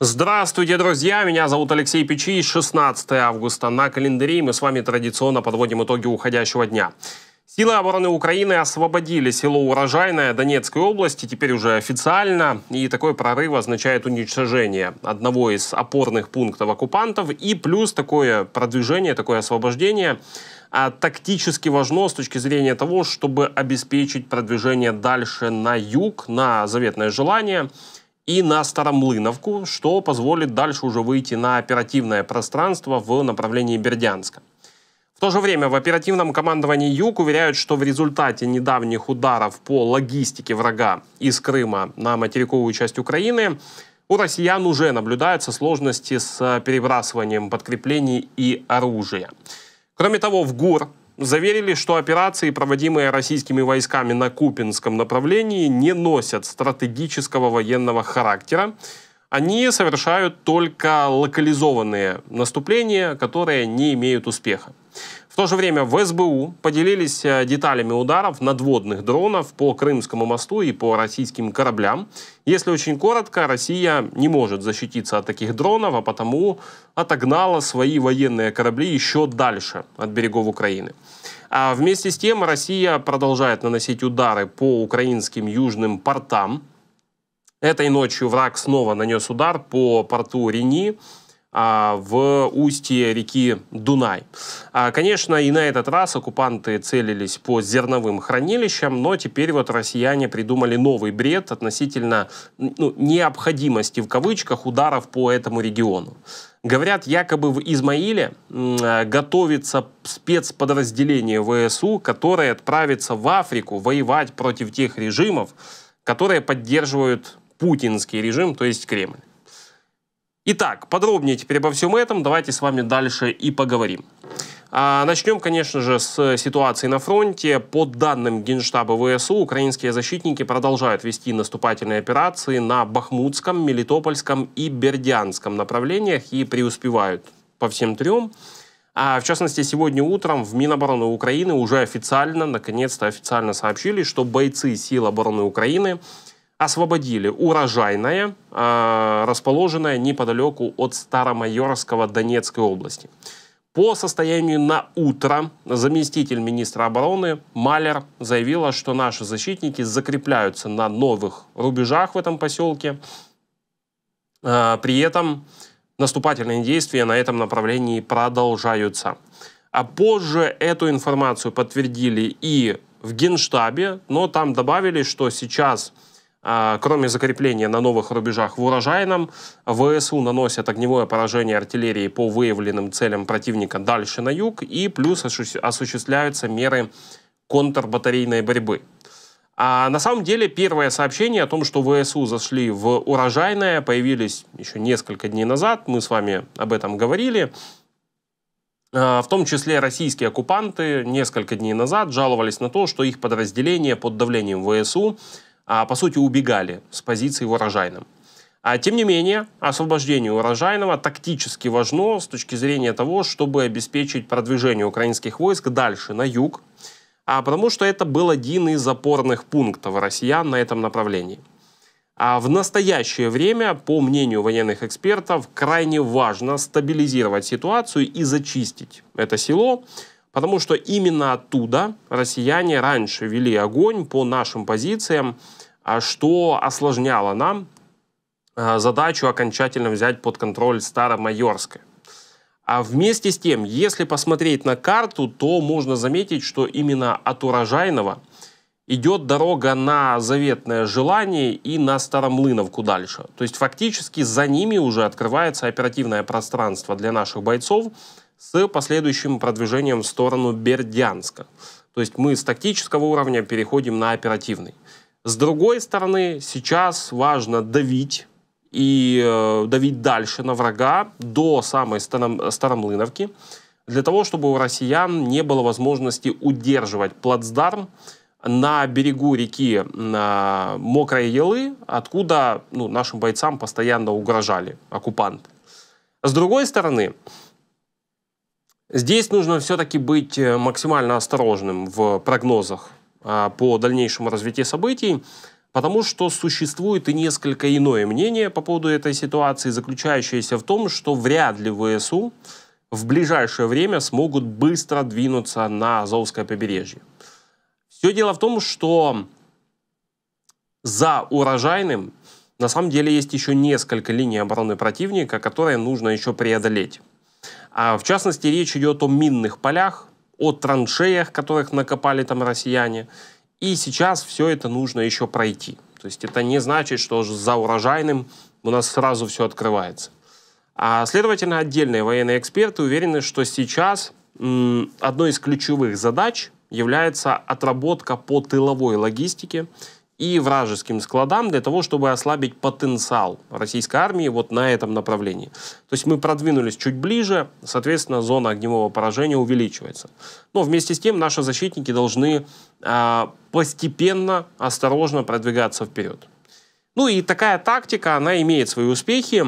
Здравствуйте, друзья! Меня зовут Алексей Печи. 16 августа на календаре мы с вами традиционно подводим итоги уходящего дня. Силы обороны Украины освободили село Урожайное Донецкой области, теперь уже официально, и такой прорыв означает уничтожение одного из опорных пунктов оккупантов, и плюс такое продвижение, такое освобождение а тактически важно с точки зрения того, чтобы обеспечить продвижение дальше на юг, на заветное желание – и на Старомлыновку, что позволит дальше уже выйти на оперативное пространство в направлении Бердянска. В то же время в оперативном командовании Юг уверяют, что в результате недавних ударов по логистике врага из Крыма на материковую часть Украины у россиян уже наблюдаются сложности с перебрасыванием подкреплений и оружия. Кроме того, в ГУР заверили, что операции, проводимые российскими войсками на Купинском направлении, не носят стратегического военного характера. Они совершают только локализованные наступления, которые не имеют успеха. В то же время в СБУ поделились э, деталями ударов надводных дронов по Крымскому мосту и по российским кораблям. Если очень коротко, Россия не может защититься от таких дронов, а потому отогнала свои военные корабли еще дальше от берегов Украины. А вместе с тем Россия продолжает наносить удары по украинским южным портам. Этой ночью враг снова нанес удар по порту Рени, а, в устье реки Дунай. А, конечно, и на этот раз оккупанты целились по зерновым хранилищам, но теперь вот россияне придумали новый бред относительно ну, необходимости в кавычках ударов по этому региону. Говорят, якобы в Измаиле а, готовится спецподразделение ВСУ, которое отправится в Африку воевать против тех режимов, которые поддерживают путинский режим, то есть Кремль. Итак, подробнее теперь обо всем этом. Давайте с вами дальше и поговорим. А, начнем, конечно же, с ситуации на фронте. По данным Генштаба ВСУ, украинские защитники продолжают вести наступательные операции на Бахмутском, Мелитопольском и Бердянском направлениях и преуспевают по всем трем. А в частности, сегодня утром в Минобороны Украины уже официально, наконец-то официально сообщили, что бойцы сил обороны Украины освободили урожайное, а, расположенное неподалеку от Старомайорского Донецкой области. По состоянию на утро заместитель министра обороны Малер заявила, что наши защитники закрепляются на новых рубежах в этом поселке. А, при этом наступательные действия на этом направлении продолжаются. А позже эту информацию подтвердили и в Генштабе, но там добавили, что сейчас а, кроме закрепления на новых рубежах в Урожайном, ВСУ наносят огневое поражение артиллерии по выявленным целям противника дальше на юг, и плюс осуществляются меры контрбатарейной борьбы. А на самом деле первое сообщение о том, что ВСУ зашли в урожайное, появились еще несколько дней назад, мы с вами об этом говорили. А, в том числе российские оккупанты несколько дней назад жаловались на то, что их подразделения под давлением ВСУ а, по сути, убегали с позиции в А, тем не менее, освобождение урожайного тактически важно с точки зрения того, чтобы обеспечить продвижение украинских войск дальше, на юг, а потому что это был один из опорных пунктов россиян на этом направлении. А в настоящее время, по мнению военных экспертов, крайне важно стабилизировать ситуацию и зачистить это село, потому что именно оттуда россияне раньше вели огонь по нашим позициям, а что осложняло нам а, задачу окончательно взять под контроль Старомайорское. А вместе с тем, если посмотреть на карту, то можно заметить, что именно от Урожайного идет дорога на заветное желание и на Старомлыновку дальше. То есть фактически за ними уже открывается оперативное пространство для наших бойцов с последующим продвижением в сторону Бердянска. То есть мы с тактического уровня переходим на оперативный. С другой стороны, сейчас важно давить и э, давить дальше на врага до самой старом, Старомлыновки, для того, чтобы у россиян не было возможности удерживать плацдарм на берегу реки на Мокрой Елы, откуда ну, нашим бойцам постоянно угрожали оккупанты. С другой стороны, здесь нужно все-таки быть э, максимально осторожным в прогнозах а, по дальнейшему развитию событий, потому что существует и несколько иное мнение по поводу этой ситуации, заключающееся в том, что вряд ли ВСУ в ближайшее время смогут быстро двинуться на Азовское побережье. Все дело в том, что за урожайным на самом деле есть еще несколько линий обороны противника, которые нужно еще преодолеть. А в частности, речь идет о минных полях, о траншеях, которых накопали там россияне. И сейчас все это нужно еще пройти. То есть это не значит, что за урожайным у нас сразу все открывается. А, следовательно, отдельные военные эксперты уверены, что сейчас одной из ключевых задач является отработка по тыловой логистике – и вражеским складам для того, чтобы ослабить потенциал российской армии вот на этом направлении. То есть мы продвинулись чуть ближе, соответственно, зона огневого поражения увеличивается. Но вместе с тем наши защитники должны э, постепенно, осторожно продвигаться вперед. Ну и такая тактика, она имеет свои успехи,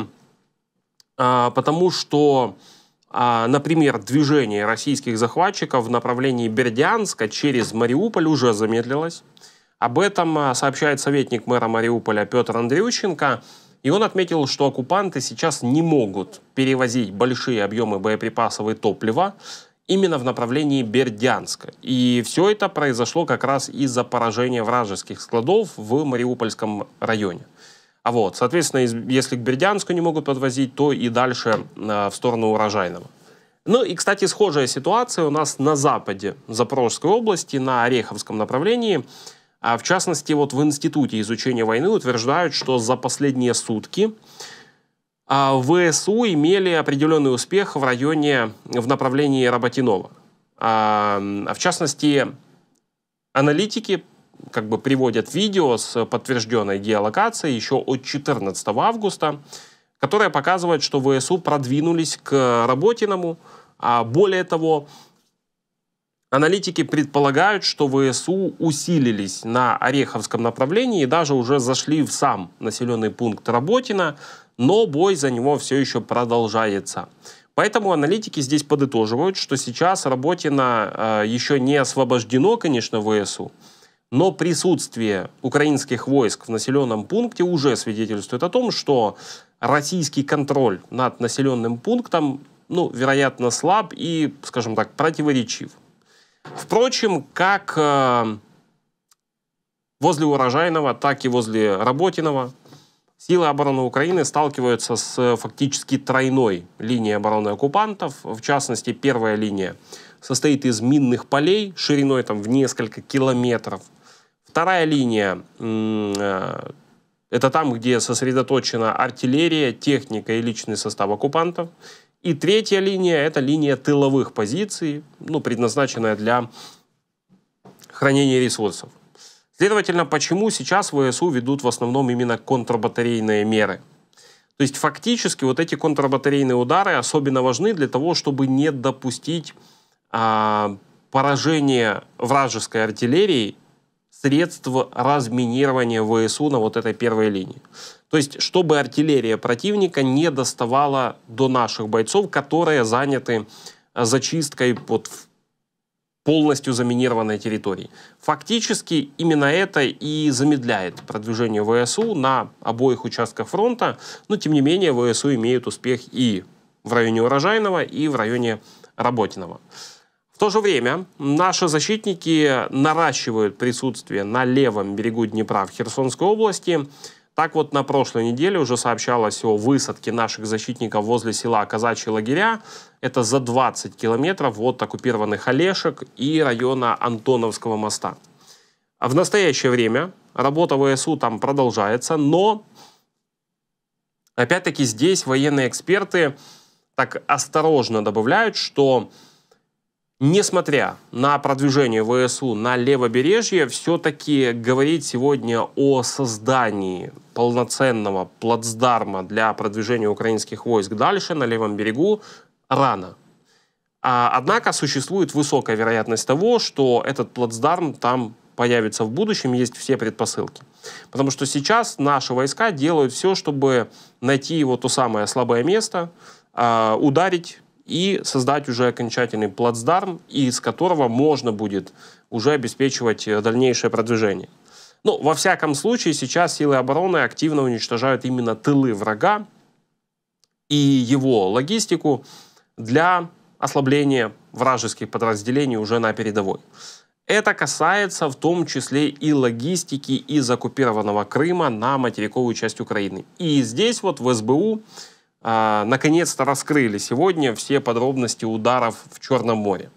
э, потому что а, например, движение российских захватчиков в направлении Бердянска через Мариуполь уже замедлилось. Об этом а, сообщает советник мэра Мариуполя Петр Андрющенко. И он отметил, что оккупанты сейчас не могут перевозить большие объемы боеприпасов и топлива именно в направлении Бердянска. И все это произошло как раз из-за поражения вражеских складов в Мариупольском районе. А вот, соответственно, если к Бердянску не могут подвозить, то и дальше а, в сторону Урожайного. Ну и, кстати, схожая ситуация у нас на западе Запорожской области, на Ореховском направлении – а в частности, вот в Институте изучения войны утверждают, что за последние сутки а, ВСУ имели определенный успех в районе, в направлении Работинова. А, а в частности, аналитики как бы приводят видео с подтвержденной геолокацией еще от 14 августа, которое показывает, что ВСУ продвинулись к Работиному. Более того, Аналитики предполагают, что ВСУ усилились на Ореховском направлении и даже уже зашли в сам населенный пункт Работина, но бой за него все еще продолжается. Поэтому аналитики здесь подытоживают, что сейчас Работина э, еще не освобождено, конечно, ВСУ, но присутствие украинских войск в населенном пункте уже свидетельствует о том, что российский контроль над населенным пунктом, ну, вероятно, слаб и, скажем так, противоречив. Впрочем, как э, возле Урожайного, так и возле Работиного силы обороны Украины сталкиваются с э, фактически тройной линией обороны оккупантов. В частности, первая линия состоит из минных полей шириной там в несколько километров. Вторая линия э, это там, где сосредоточена артиллерия, техника и личный состав оккупантов. И третья линия – это линия тыловых позиций, ну, предназначенная для хранения ресурсов. Следовательно, почему сейчас ВСУ ведут в основном именно контрбатарейные меры? То есть фактически вот эти контрбатарейные удары особенно важны для того, чтобы не допустить а, поражения вражеской артиллерии средств разминирования ВСУ на вот этой первой линии. То есть, чтобы артиллерия противника не доставала до наших бойцов, которые заняты э, зачисткой под полностью заминированной территории. Фактически именно это и замедляет продвижение ВСУ на обоих участках фронта, но тем не менее ВСУ имеют успех и в районе Урожайного, и в районе Работиного. В то же время наши защитники наращивают присутствие на левом берегу Днепра в Херсонской области. Так вот, на прошлой неделе уже сообщалось о высадке наших защитников возле села Казачьи лагеря. Это за 20 километров от оккупированных Олешек и района Антоновского моста. В настоящее время работа ВСУ там продолжается, но опять-таки здесь военные эксперты так осторожно добавляют, что Несмотря на продвижение ВСУ на левобережье, все-таки говорить сегодня о создании полноценного плацдарма для продвижения украинских войск дальше на левом берегу рано. А, однако существует высокая вероятность того, что этот плацдарм там появится в будущем, есть все предпосылки. Потому что сейчас наши войска делают все, чтобы найти его то самое слабое место, э, ударить и создать уже окончательный плацдарм, из которого можно будет уже обеспечивать э, дальнейшее продвижение. Но ну, во всяком случае, сейчас силы обороны активно уничтожают именно тылы врага и его логистику для ослабления вражеских подразделений уже на передовой. Это касается в том числе и логистики из оккупированного Крыма на материковую часть Украины. И здесь вот в СБУ а, наконец-то раскрыли сегодня все подробности ударов в Черном море.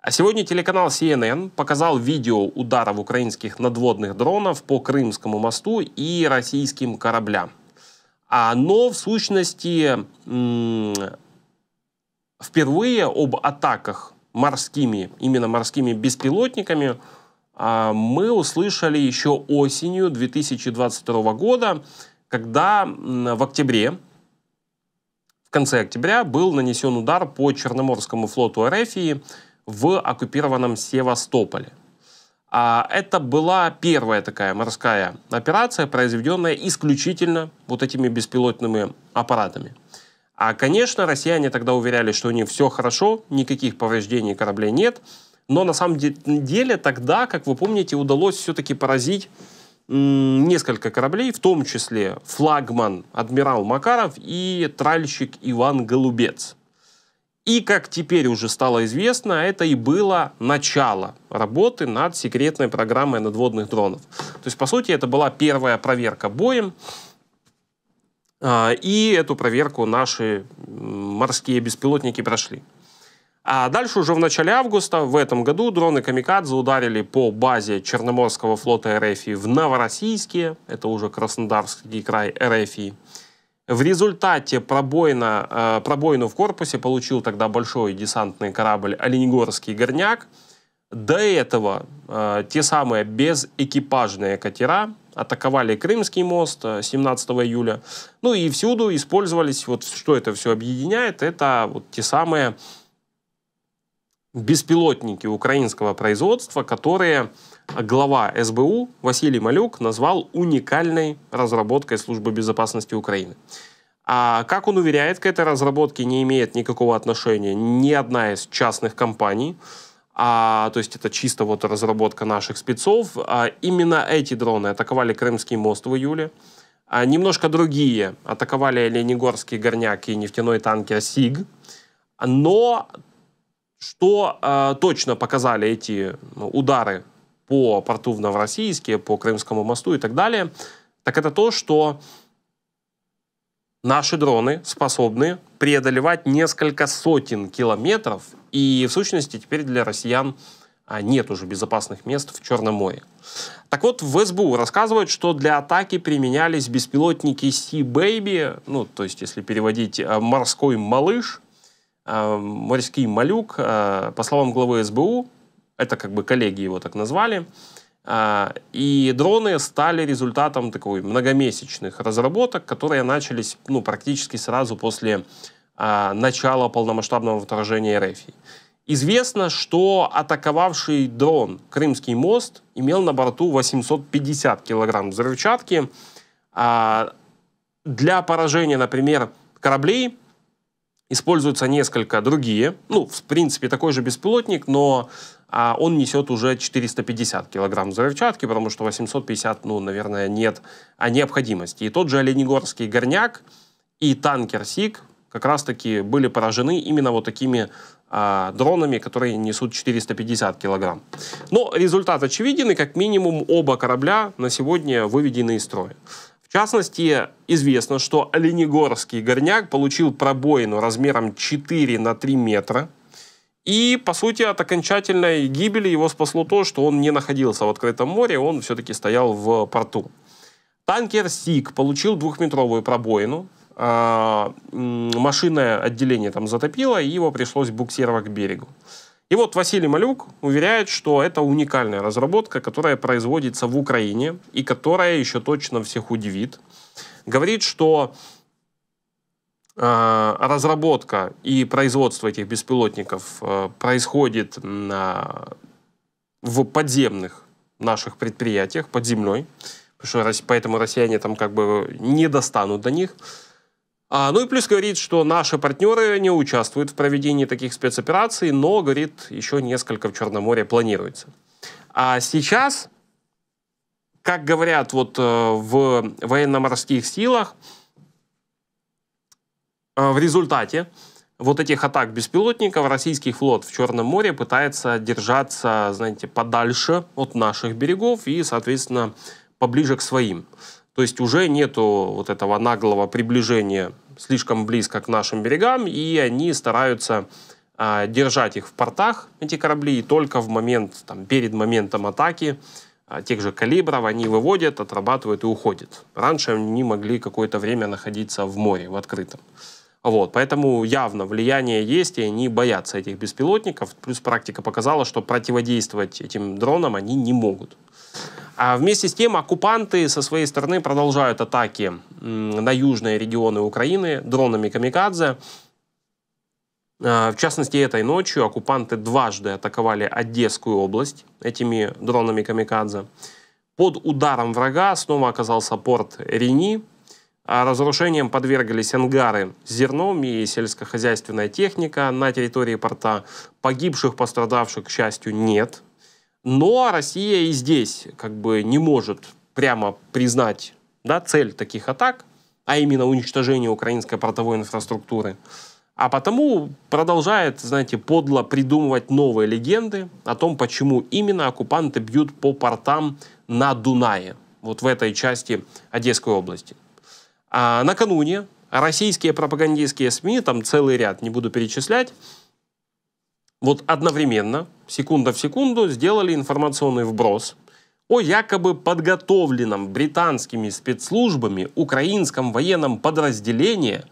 А сегодня телеканал CNN показал видео ударов украинских надводных дронов по Крымскому мосту и российским кораблям. А, но в сущности впервые об атаках морскими, именно морскими беспилотниками а, мы услышали еще осенью 2022 года, когда в октябре конце октября был нанесен удар по Черноморскому флоту Арефии в оккупированном Севастополе. А это была первая такая морская операция, произведенная исключительно вот этими беспилотными аппаратами. А, конечно, россияне тогда уверяли, что у них все хорошо, никаких повреждений кораблей нет, но на самом деле тогда, как вы помните, удалось все-таки поразить несколько кораблей, в том числе флагман адмирал Макаров и тральщик Иван Голубец. И, как теперь уже стало известно, это и было начало работы над секретной программой надводных дронов. То есть, по сути, это была первая проверка боем. А, и эту проверку наши морские беспилотники прошли. А дальше уже в начале августа в этом году дроны «Камикадзе» ударили по базе Черноморского флота РФИ в Новороссийске, это уже Краснодарский край РФИ. В результате пробоина, э, пробоину в корпусе получил тогда большой десантный корабль «Оленегорский горняк». До этого э, те самые безэкипажные катера атаковали Крымский мост 17 э, июля. Ну и всюду использовались, вот что это все объединяет, это вот те самые беспилотники украинского производства, которые глава СБУ Василий Малюк назвал уникальной разработкой Службы безопасности Украины. А как он уверяет, к этой разработке не имеет никакого отношения ни одна из частных компаний. А, то есть это чисто вот разработка наших спецов. А, именно эти дроны атаковали Крымский мост в июле. А, немножко другие атаковали Ленигорский горняк и нефтяной танкер «Сиг». Но что э, точно показали эти ну, удары по порту в Новороссийске, по Крымскому мосту и так далее, так это то, что наши дроны способны преодолевать несколько сотен километров, и в сущности теперь для россиян а, нет уже безопасных мест в Черном море. Так вот, в СБУ рассказывают, что для атаки применялись беспилотники Sea Baby, ну, то есть, если переводить, э, морской малыш, морский малюк, а, по словам главы СБУ, это как бы коллеги его так назвали, а, и дроны стали результатом такой многомесячных разработок, которые начались ну, практически сразу после а, начала полномасштабного вторжения РФ. Известно, что атаковавший дрон Крымский мост имел на борту 850 килограмм взрывчатки. для поражения, например, кораблей Используются несколько другие. Ну, в принципе, такой же беспилотник, но а он несет уже 450 килограмм взрывчатки, потому что 850, ну, наверное, нет а необходимости. И тот же Оленегорский горняк и танкер СИК как раз-таки были поражены именно вот такими а, дронами, которые несут 450 килограмм. Но результат очевиден, и как минимум оба корабля на сегодня выведены из строя. В частности, известно, что Оленегорский горняк получил пробоину размером 4 на 3 метра. И, по сути, от окончательной гибели его спасло то, что он не находился в открытом море, он все-таки стоял в порту. Танкер «Сик» получил двухметровую пробоину, а, машинное отделение там затопило, и его пришлось буксировать к берегу. И вот Василий Малюк уверяет, что это уникальная разработка, которая производится в Украине и которая еще точно всех удивит. Говорит, что э, разработка и производство этих беспилотников э, происходит э, в подземных наших предприятиях под землей, потому что поэтому россияне там как бы не достанут до них. А, ну и плюс говорит, что наши партнеры не участвуют в проведении таких спецопераций, но, говорит, еще несколько в Черном море планируется. А сейчас, как говорят вот э, в военно-морских силах, э, в результате вот этих атак беспилотников российский флот в Черном море пытается держаться, знаете, подальше от наших берегов и, соответственно, поближе к своим. То есть уже нету вот этого наглого приближения слишком близко к нашим берегам, и они стараются э, держать их в портах, эти корабли, и только в момент, там, перед моментом атаки э, тех же калибров они выводят, отрабатывают и уходят. Раньше они могли какое-то время находиться в море, в открытом. Вот, поэтому явно влияние есть, и они боятся этих беспилотников. Плюс практика показала, что противодействовать этим дронам они не могут. А вместе с тем оккупанты со своей стороны продолжают атаки на южные регионы Украины дронами «Камикадзе». А, в частности, этой ночью оккупанты дважды атаковали Одесскую область этими дронами «Камикадзе». Под ударом врага снова оказался порт Рени. А разрушением подвергались ангары с зерном и сельскохозяйственная техника на территории порта. Погибших, пострадавших, к счастью, нет – но Россия и здесь как бы не может прямо признать да, цель таких атак, а именно уничтожение украинской портовой инфраструктуры. А потому продолжает, знаете, подло придумывать новые легенды о том, почему именно оккупанты бьют по портам на Дунае, вот в этой части Одесской области. А накануне российские пропагандистские СМИ, там целый ряд, не буду перечислять, вот одновременно секунда в секунду сделали информационный вброс о якобы подготовленном британскими спецслужбами украинском военном подразделении,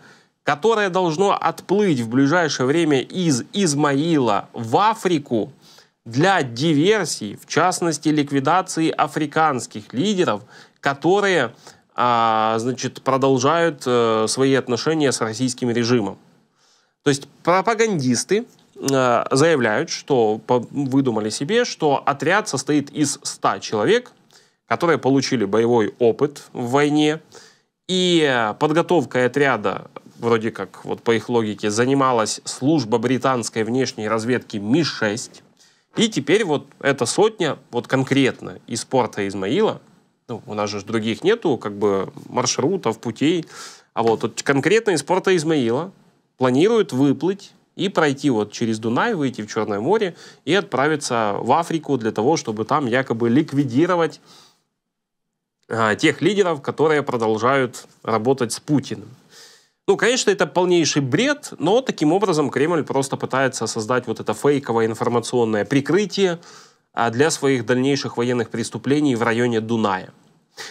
которое должно отплыть в ближайшее время из Измаила в Африку для диверсии, в частности ликвидации африканских лидеров, которые а, значит, продолжают э, свои отношения с российским режимом. То есть пропагандисты Э, заявляют, что выдумали себе, что отряд состоит из 100 человек, которые получили боевой опыт в войне, и подготовка отряда, вроде как вот по их логике, занималась служба британской внешней разведки МИ-6. И теперь вот эта сотня, вот конкретно из порта Измаила, ну, у нас же других нету как бы маршрутов, путей, а вот, вот конкретно из порта Измаила планируют выплыть и пройти вот через Дунай, выйти в Черное море и отправиться в Африку для того, чтобы там якобы ликвидировать а, тех лидеров, которые продолжают работать с Путиным. Ну, конечно, это полнейший бред, но таким образом Кремль просто пытается создать вот это фейковое информационное прикрытие а, для своих дальнейших военных преступлений в районе Дуная.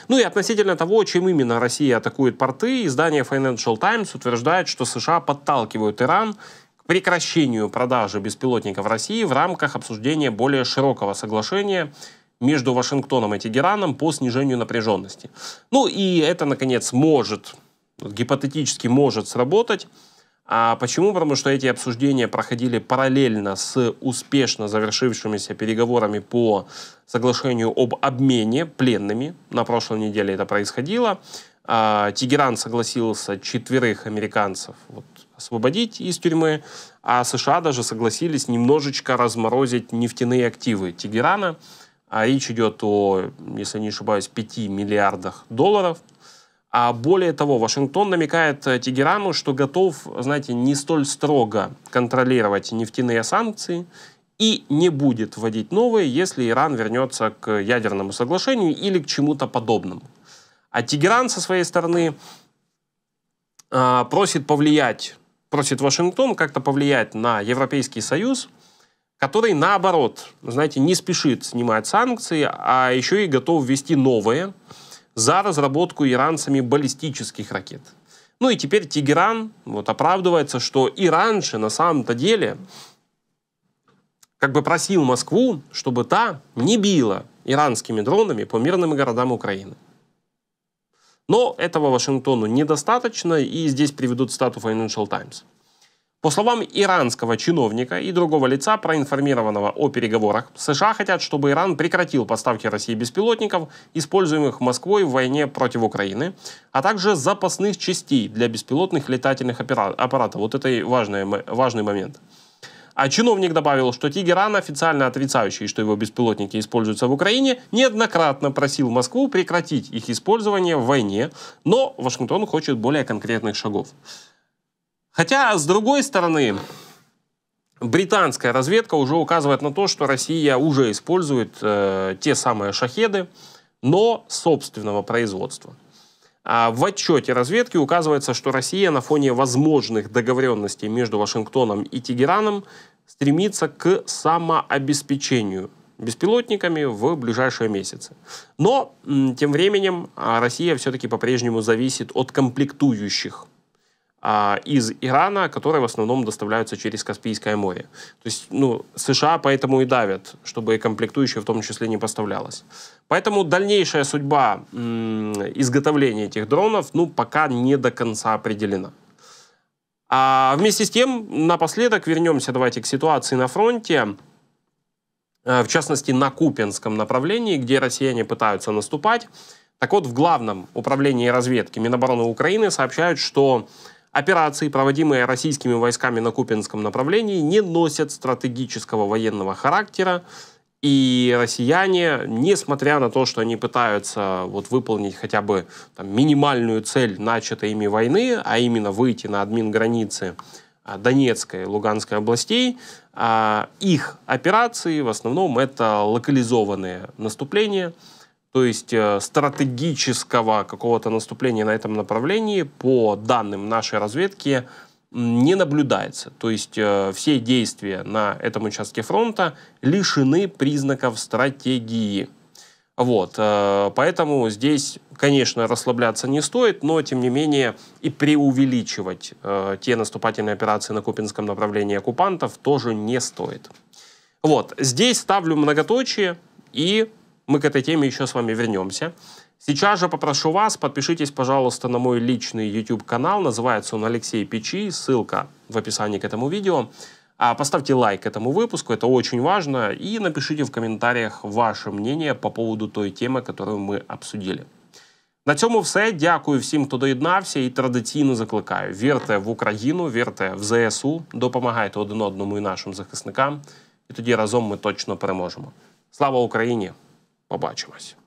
Ну и относительно того, чем именно Россия атакует порты, издание Financial Times утверждает, что США подталкивают Иран прекращению продажи беспилотников России в рамках обсуждения более широкого соглашения между Вашингтоном и Тегераном по снижению напряженности. Ну и это, наконец, может, гипотетически может сработать. А почему? Потому что эти обсуждения проходили параллельно с успешно завершившимися переговорами по соглашению об обмене пленными. На прошлой неделе это происходило. А, Тегеран согласился четверых американцев, вот освободить из тюрьмы, а США даже согласились немножечко разморозить нефтяные активы Тегерана. А речь идет о, если не ошибаюсь, 5 миллиардах долларов. А более того, Вашингтон намекает э, Тегерану, что готов, знаете, не столь строго контролировать нефтяные санкции и не будет вводить новые, если Иран вернется к ядерному соглашению или к чему-то подобному. А Тегеран со своей стороны э, просит повлиять просит Вашингтон как-то повлиять на Европейский Союз, который, наоборот, знаете, не спешит снимать санкции, а еще и готов ввести новые за разработку иранцами баллистических ракет. Ну и теперь Тегеран вот, оправдывается, что и раньше на самом-то деле как бы просил Москву, чтобы та не била иранскими дронами по мирным городам Украины. Но этого Вашингтону недостаточно, и здесь приведут стату Financial Times. По словам иранского чиновника и другого лица, проинформированного о переговорах, США хотят, чтобы Иран прекратил поставки России беспилотников, используемых Москвой в войне против Украины, а также запасных частей для беспилотных летательных аппаратов. Вот это важный, важный момент. А чиновник добавил, что Тегеран, официально отрицающий, что его беспилотники используются в Украине, неоднократно просил Москву прекратить их использование в войне, но Вашингтон хочет более конкретных шагов. Хотя, с другой стороны, британская разведка уже указывает на то, что Россия уже использует э, те самые шахеды, но собственного производства. А в отчете разведки указывается, что Россия на фоне возможных договоренностей между Вашингтоном и Тегераном стремится к самообеспечению беспилотниками в ближайшие месяцы. Но тем временем а, Россия все-таки по-прежнему зависит от комплектующих а, из Ирана, которые в основном доставляются через Каспийское море. То есть, ну, США поэтому и давят, чтобы и комплектующие в том числе не поставлялось. Поэтому дальнейшая судьба изготовления этих дронов, ну, пока не до конца определена. А вместе с тем, напоследок вернемся давайте к ситуации на фронте, э, в частности на Купинском направлении, где россияне пытаются наступать. Так вот, в главном управлении разведки Минобороны Украины сообщают, что операции, проводимые российскими войсками на Купинском направлении, не носят стратегического военного характера, и россияне, несмотря на то, что они пытаются вот выполнить хотя бы там, минимальную цель начатой ими войны, а именно выйти на админ границы а, Донецкой и Луганской областей, а, их операции в основном это локализованные наступления, то есть э, стратегического какого-то наступления на этом направлении по данным нашей разведки – не наблюдается. То есть э, все действия на этом участке фронта лишены признаков стратегии. Вот, э, поэтому здесь, конечно, расслабляться не стоит, но, тем не менее, и преувеличивать э, те наступательные операции на Купинском направлении оккупантов тоже не стоит. Вот, здесь ставлю многоточие, и мы к этой теме еще с вами вернемся. Сейчас же попрошу вас, подпишитесь, пожалуйста, на мой личный YouTube-канал. Называется он Алексей Печи, ссылка в описании к этому видео. А, поставьте лайк этому выпуску, это очень важно, и напишите в комментариях ваше мнение по поводу той темы, которую мы обсудили. На цьому все. Дякую всім, хто доєднався, і традиційно закликаю: вірте в Україну, вірте в ЗСУ, допомагайте один одному і нашим захисникам, і тоді разом ми точно переможемо. Слава Україні! Побачимось!